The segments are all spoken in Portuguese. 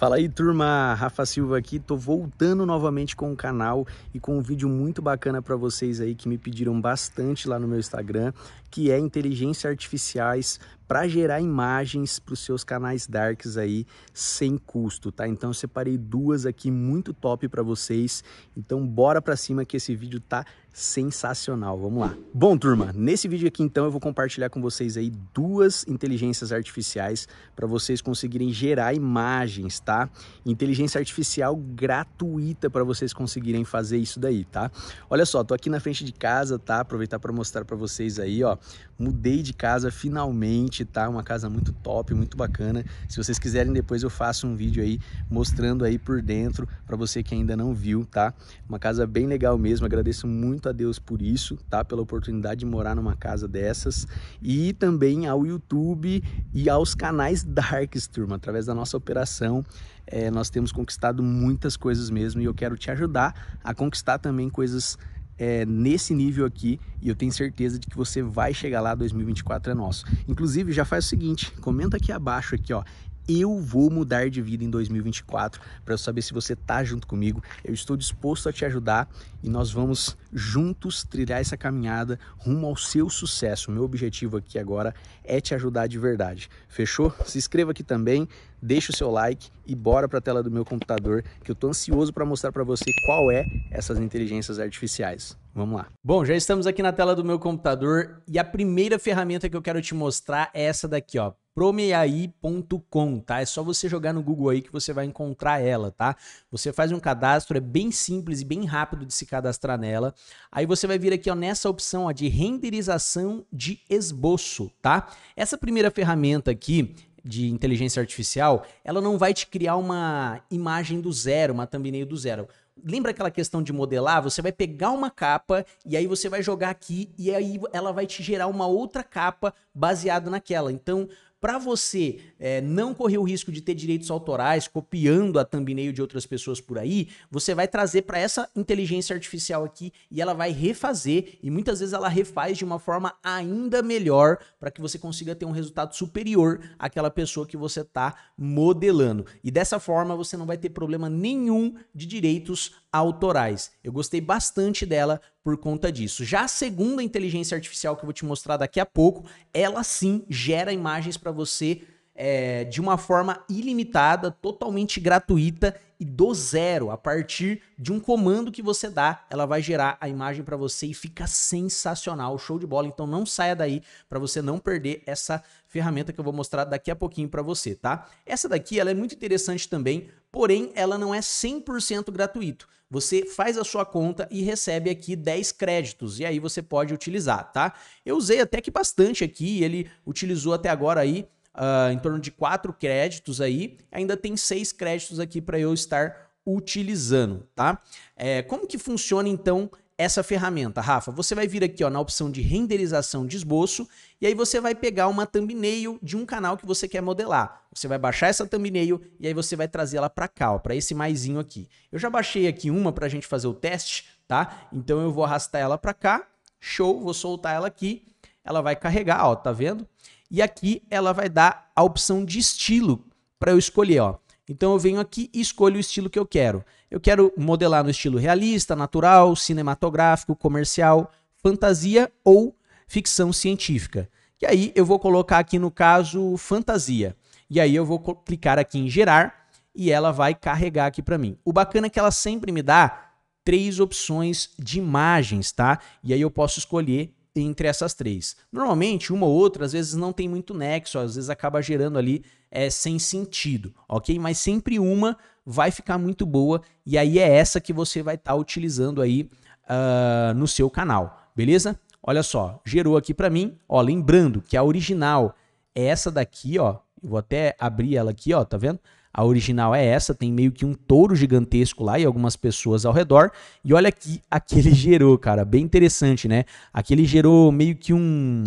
Fala aí turma, Rafa Silva aqui, tô voltando novamente com o canal e com um vídeo muito bacana para vocês aí que me pediram bastante lá no meu Instagram, que é inteligência artificiais para gerar imagens para os seus canais darks aí sem custo, tá? Então eu separei duas aqui muito top para vocês. Então bora para cima que esse vídeo tá sensacional. Vamos lá. Bom, turma, nesse vídeo aqui então eu vou compartilhar com vocês aí duas inteligências artificiais para vocês conseguirem gerar imagens, tá? Inteligência artificial gratuita para vocês conseguirem fazer isso daí, tá? Olha só, tô aqui na frente de casa, tá? Aproveitar para mostrar para vocês aí, ó. Mudei de casa finalmente tá uma casa muito top, muito bacana. Se vocês quiserem depois eu faço um vídeo aí mostrando aí por dentro para você que ainda não viu, tá? Uma casa bem legal mesmo. Agradeço muito a Deus por isso, tá? Pela oportunidade de morar numa casa dessas e também ao YouTube e aos canais Darks, turma, através da nossa operação é, nós temos conquistado muitas coisas mesmo e eu quero te ajudar a conquistar também coisas é, nesse nível aqui e eu tenho certeza de que você vai chegar lá, 2024 é nosso. Inclusive, já faz o seguinte, comenta aqui abaixo aqui, ó, eu vou mudar de vida em 2024 para saber se você tá junto comigo. Eu estou disposto a te ajudar e nós vamos juntos trilhar essa caminhada rumo ao seu sucesso. meu objetivo aqui agora é te ajudar de verdade. Fechou? Se inscreva aqui também, deixa o seu like e bora para a tela do meu computador que eu tô ansioso para mostrar para você qual é essas inteligências artificiais. Vamos lá. Bom, já estamos aqui na tela do meu computador e a primeira ferramenta que eu quero te mostrar é essa daqui, ó. Promeai.com, tá? É só você jogar no Google aí que você vai encontrar ela, tá? Você faz um cadastro, é bem simples e bem rápido de se cadastrar nela. Aí você vai vir aqui, ó, nessa opção, ó, de renderização de esboço, tá? Essa primeira ferramenta aqui, de inteligência artificial, ela não vai te criar uma imagem do zero, uma thumbnail do zero. Lembra aquela questão de modelar? Você vai pegar uma capa e aí você vai jogar aqui e aí ela vai te gerar uma outra capa baseada naquela. Então, para você é, não correr o risco de ter direitos autorais copiando a thumbnail de outras pessoas por aí, você vai trazer para essa inteligência artificial aqui e ela vai refazer e muitas vezes ela refaz de uma forma ainda melhor para que você consiga ter um resultado superior àquela pessoa que você está modelando. E dessa forma você não vai ter problema nenhum de direitos autorais. Eu gostei bastante dela por conta disso. Já a segunda inteligência artificial que eu vou te mostrar daqui a pouco, ela sim gera imagens para você é, de uma forma ilimitada, totalmente gratuita e do zero, a partir de um comando que você dá, ela vai gerar a imagem para você e fica sensacional, show de bola. Então não saia daí para você não perder essa ferramenta que eu vou mostrar daqui a pouquinho para você, tá? Essa daqui ela é muito interessante também, porém ela não é 100% gratuito. Você faz a sua conta e recebe aqui 10 créditos e aí você pode utilizar, tá? Eu usei até que bastante aqui, ele utilizou até agora aí ah, em torno de quatro créditos aí. Ainda tem seis créditos aqui para eu estar utilizando, tá? É, como que funciona então essa ferramenta, Rafa? Você vai vir aqui ó, na opção de renderização de esboço e aí você vai pegar uma thumbnail de um canal que você quer modelar. Você vai baixar essa thumbnail e aí você vai trazer ela para cá, para esse maisinho aqui. Eu já baixei aqui uma para a gente fazer o teste, tá? Então eu vou arrastar ela para cá, show, vou soltar ela aqui, ela vai carregar, ó, tá vendo? E aqui ela vai dar a opção de estilo para eu escolher, ó. Então eu venho aqui e escolho o estilo que eu quero. Eu quero modelar no estilo realista, natural, cinematográfico, comercial, fantasia ou ficção científica. E aí eu vou colocar aqui no caso fantasia. E aí eu vou clicar aqui em gerar e ela vai carregar aqui para mim. O bacana é que ela sempre me dá três opções de imagens, tá? E aí eu posso escolher entre essas três. Normalmente, uma ou outra, às vezes não tem muito nexo, às vezes acaba gerando ali é, sem sentido, ok? Mas sempre uma vai ficar muito boa e aí é essa que você vai estar tá utilizando aí uh, no seu canal, beleza? Olha só, gerou aqui para mim, ó, lembrando que a original é essa daqui, ó, vou até abrir ela aqui, ó, tá vendo? A original é essa, tem meio que um touro gigantesco lá e algumas pessoas ao redor. E olha que aquele gerou, cara, bem interessante, né? Aquele gerou meio que um,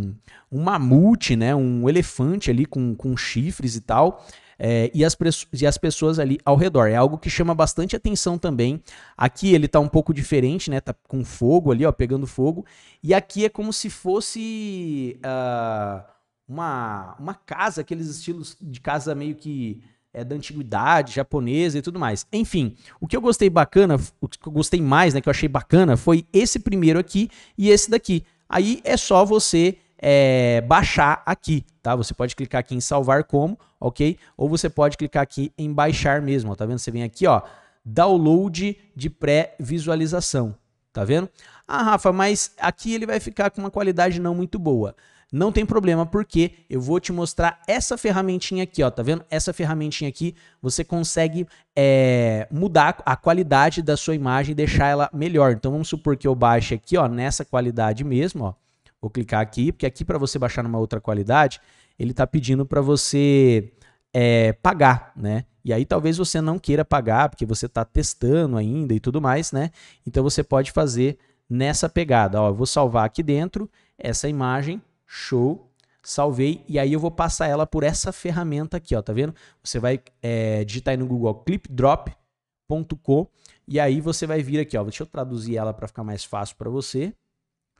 um mamute, né? Um elefante ali com, com chifres e tal. É, e, as e as pessoas ali ao redor. É algo que chama bastante atenção também. Aqui ele tá um pouco diferente, né? Tá com fogo ali, ó, pegando fogo. E aqui é como se fosse uh, uma, uma casa, aqueles estilos de casa meio que é, da antiguidade japonesa e tudo mais. Enfim, o que eu gostei bacana, o que eu gostei mais, né, que eu achei bacana, foi esse primeiro aqui e esse daqui. Aí é só você é, baixar aqui, tá? Você pode clicar aqui em salvar como, ok? Ou você pode clicar aqui em baixar mesmo, ó, tá vendo? Você vem aqui, ó, download de pré-visualização, tá vendo? Ah, Rafa, mas aqui ele vai ficar com uma qualidade não muito boa não tem problema, porque eu vou te mostrar essa ferramentinha aqui, ó, tá vendo? Essa ferramentinha aqui, você consegue é, mudar a qualidade da sua imagem e deixar ela melhor. Então vamos supor que eu baixe aqui, ó, nessa qualidade mesmo, ó. Vou clicar aqui, porque aqui para você baixar numa outra qualidade, ele está pedindo para você é, pagar, né? E aí talvez você não queira pagar, porque você está testando ainda e tudo mais, né? Então você pode fazer nessa pegada. Ó, eu vou salvar aqui dentro essa imagem show, salvei, e aí eu vou passar ela por essa ferramenta aqui, ó, tá vendo? Você vai é, digitar aí no Google clipdrop.com e aí você vai vir aqui, ó, deixa eu traduzir ela para ficar mais fácil para você.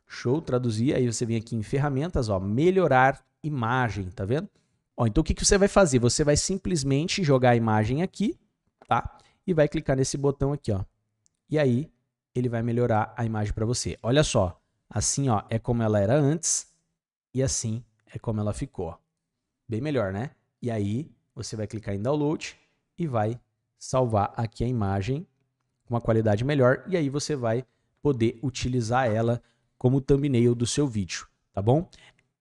Show, traduzir, aí você vem aqui em ferramentas, ó, melhorar imagem, tá vendo? Ó, então o que, que você vai fazer? Você vai simplesmente jogar a imagem aqui, tá? E vai clicar nesse botão aqui, ó. E aí ele vai melhorar a imagem para você. Olha só, assim ó, é como ela era antes, e assim é como ela ficou. Bem melhor, né? E aí você vai clicar em download e vai salvar aqui a imagem com uma qualidade melhor e aí você vai poder utilizar ela como thumbnail do seu vídeo, tá bom?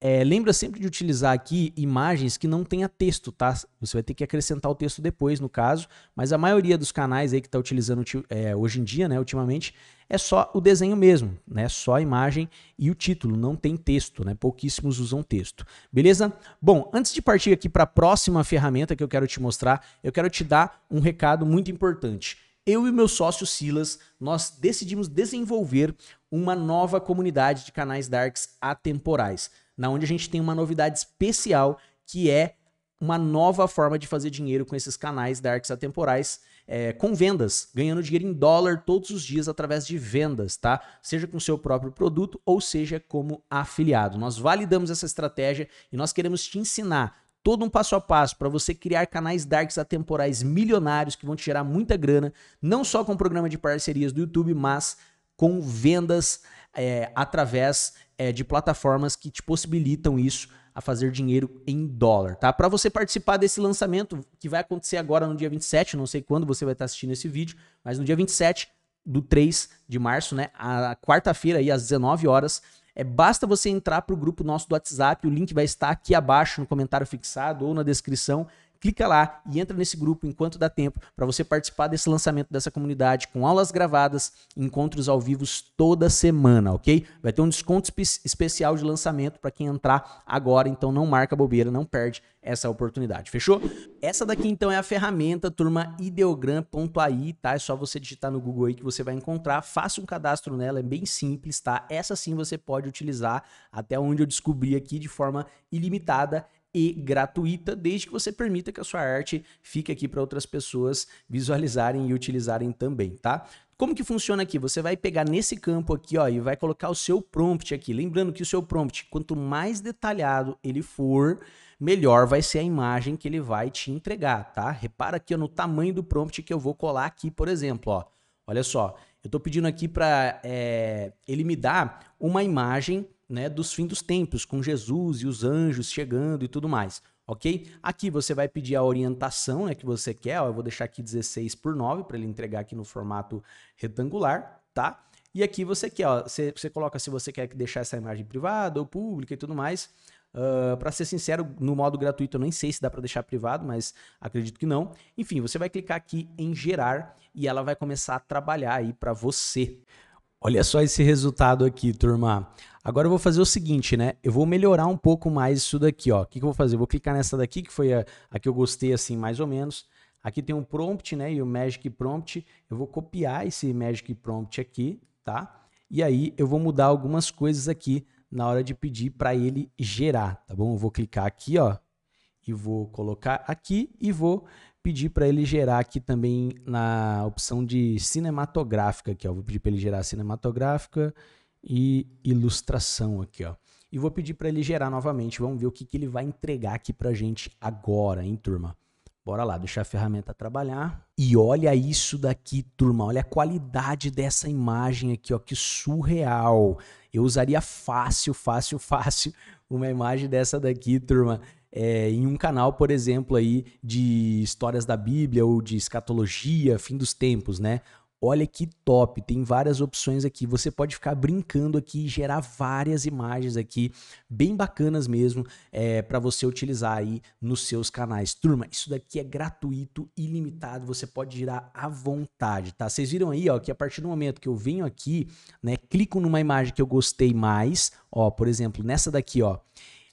É, lembra sempre de utilizar aqui imagens que não tenha texto, tá? Você vai ter que acrescentar o texto depois, no caso, mas a maioria dos canais aí que está utilizando é, hoje em dia, né, ultimamente, é só o desenho mesmo, né? Só a imagem e o título, não tem texto, né? Pouquíssimos usam texto. Beleza? Bom, antes de partir aqui para a próxima ferramenta que eu quero te mostrar, eu quero te dar um recado muito importante. Eu e meu sócio Silas, nós decidimos desenvolver uma nova comunidade de canais darks atemporais na onde a gente tem uma novidade especial que é uma nova forma de fazer dinheiro com esses canais darks atemporais. É, com vendas, ganhando dinheiro em dólar todos os dias através de vendas, tá? Seja com seu próprio produto ou seja como afiliado. Nós validamos essa estratégia e nós queremos te ensinar todo um passo a passo para você criar canais darks atemporais milionários que vão te gerar muita grana, não só com o programa de parcerias do YouTube, mas com vendas é, através é, de plataformas que te possibilitam isso a fazer dinheiro em dólar, tá? Para você participar desse lançamento que vai acontecer agora no dia 27, não sei quando você vai estar assistindo esse vídeo, mas no dia 27 do 3 de março, né, a quarta-feira aí às 19 horas, é basta você entrar para o grupo nosso do WhatsApp, o link vai estar aqui abaixo no comentário fixado ou na descrição clica lá e entra nesse grupo enquanto dá tempo para você participar desse lançamento dessa comunidade com aulas gravadas, encontros ao vivo toda semana, ok? Vai ter um desconto espe especial de lançamento para quem entrar agora, então não marca bobeira, não perde essa oportunidade, fechou? Essa daqui então é a ferramenta, turma, ideogram.ai, tá? É só você digitar no Google aí que você vai encontrar, faça um cadastro nela, é bem simples, tá? Essa sim você pode utilizar, até onde eu descobri aqui de forma ilimitada, e gratuita, desde que você permita que a sua arte fique aqui para outras pessoas visualizarem e utilizarem também, tá? Como que funciona aqui? Você vai pegar nesse campo aqui, ó, e vai colocar o seu prompt aqui. Lembrando que o seu prompt, quanto mais detalhado ele for, melhor vai ser a imagem que ele vai te entregar, tá? Repara aqui ó, no tamanho do prompt que eu vou colar aqui, por exemplo, ó. Olha só, eu estou pedindo aqui para é, eh, ele me dar uma imagem né, dos fins dos tempos, com Jesus e os anjos chegando e tudo mais, ok? Aqui você vai pedir a orientação né, que você quer, ó, eu vou deixar aqui 16 por 9 para ele entregar aqui no formato retangular, tá? E aqui você quer, ó, você, você coloca se você quer deixar essa imagem privada ou pública e tudo mais. Uh, ah, para ser sincero, no modo gratuito eu nem sei se dá para deixar privado, mas acredito que não. Enfim, você vai clicar aqui em gerar e ela vai começar a trabalhar aí para você. Olha só esse resultado aqui, turma. Agora eu vou fazer o seguinte, né? Eu vou melhorar um pouco mais isso daqui, ó. O que, que eu vou fazer? Eu vou clicar nessa daqui, que foi a, a que eu gostei, assim, mais ou menos. Aqui tem um prompt, né? E o Magic Prompt. Eu vou copiar esse Magic Prompt aqui, tá? E aí eu vou mudar algumas coisas aqui na hora de pedir para ele gerar, tá bom? Eu vou clicar aqui, ó. E vou colocar aqui e vou pedir para ele gerar aqui também na opção de cinematográfica aqui, ó. Vou pedir para ele gerar cinematográfica e ilustração aqui, ó. E vou pedir para ele gerar novamente. Vamos ver o que, que ele vai entregar aqui para gente agora, hein, turma? Bora lá, deixar a ferramenta trabalhar. E olha isso daqui, turma. Olha a qualidade dessa imagem aqui, ó. Que surreal. Eu usaria fácil, fácil, fácil uma imagem dessa daqui, turma é, em um canal, por exemplo, aí de histórias da Bíblia ou de escatologia, fim dos tempos, né? Olha que top, tem várias opções aqui. Você pode ficar brincando aqui e gerar várias imagens aqui, bem bacanas mesmo, é, para você utilizar aí nos seus canais. Turma, isso daqui é gratuito, ilimitado, você pode girar à vontade, tá? Vocês viram aí, ó, que a partir do momento que eu venho aqui, né, clico numa imagem que eu gostei mais, ó, por exemplo, nessa daqui, ó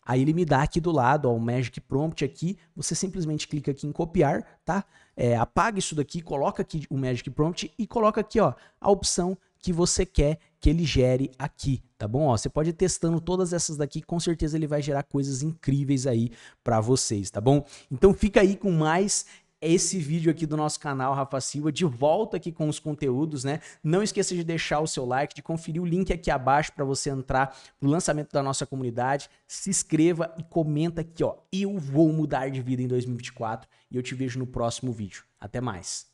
Aí ele me dá aqui do lado, ó, o Magic Prompt aqui, você simplesmente clica aqui em copiar, tá? É, apaga isso daqui, coloca aqui o Magic Prompt e coloca aqui, ó, a opção que você quer que ele gere aqui, tá bom? Ó, você pode ir testando todas essas daqui, com certeza ele vai gerar coisas incríveis aí para vocês, tá bom? Então fica aí com mais esse vídeo aqui do nosso canal, Rafa Silva, de volta aqui com os conteúdos, né? Não esqueça de deixar o seu like, de conferir o link aqui abaixo para você entrar no lançamento da nossa comunidade. Se inscreva e comenta aqui, ó. Eu vou mudar de vida em 2024 e eu te vejo no próximo vídeo. Até mais.